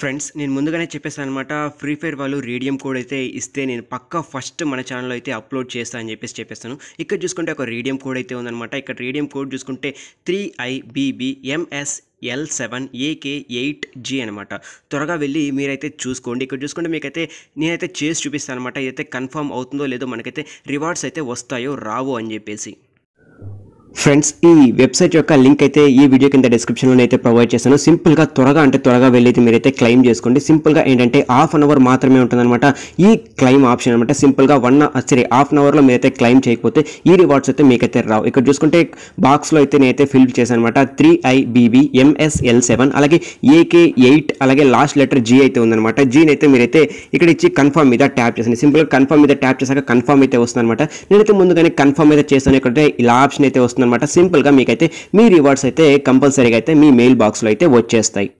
friends నేను ముందుగానే చెప్పేసాను అనమాట ఫ్రీ ఫైర్ వాళ్ళు రేడియం కోడ్ అయితే ఇస్తే నేను పక్కా ఫస్ట్ మన ఛానల్లో అయితే అప్లోడ్ చేస్తాను అని చెప్పేసి చెప్పేస్తాను ఇక్కడ చూసుకుంటే ఒక రేడియం కోడ్ అయితే ఉందనమాట ఇక్కడ రేడియం కోడ్ చూసుకుంటే three IBB MS L seven AK eight G అనమాట త్వరగా వెళ్ళి మీరైతే చూసుకోండి ఇక్కడ చూసుకుంటే మీకైతే నేనైతే చేసి చూపిస్తాను అనమాట ఇదైతే కన్ఫర్మ్ అవుతుందో లేదో మనకైతే రివార్డ్స్ అయితే వస్తాయో రావో అని చెప్పేసి ఫ్రెండ్స్ ఈ వెబ్సైట్ యొక్క లింక్ అయితే ఈ వీడియో కింద డిస్క్రిప్షన్లో అయితే ప్రొవైడ్ చేశాను సింపుల్గా త్వరగా అంటే త్వరగా వెళ్ళైతే మీరైతే క్లెయిమ్ చేసుకోండి సింపుల్గా ఏంటంటే హాఫ్ అన్ అవర్ మాత్రమే ఉంటుందన్నమాట ఈ క్లెయిమ్ ఆప్షన్ అనమాట సింపుల్గా వన్ సరే హాఫ్ అన్ అవర్లో మీరైతే క్లెయిమ్ చేయకపోతే ఈ రివార్డ్స్ అయితే మీకైతే రావు ఇక్కడ చూసుకుంటే బాక్స్లో అయితే నేనైతే ఫిల్ చేశాను అనమాట త్రీ ఐబీబీ ఎంఎస్ఎల్ సెవెన్ అలాగే ఏకే ఎయిట్ అలాగే లాస్ట్ లెటర్ జీ అయితే ఉందన్నమాట జీని అయితే మీరైతే ఇక్కడ ఇచ్చి కన్ఫర్మ్ మీద ట్యాప్ చేశాను సింపుల్గా కన్ఫర్మ్ మీద ట్యాప్ చేశాక కన్ఫర్మ్ అయితే వస్తుంది అనమాట నేనైతే ముందుగానే కన్ఫర్మ్ అయితే చేస్తాను ఇక్కడ ఇలా ఆప్షన్ అయితే వస్తుంది అనమాట సింపుల్గా మీకైతే మీ రివార్డ్స్ అయితే కంపల్సరీగా అయితే మీ మెయిల్ బాక్స్లో అయితే వచ్చేస్తాయి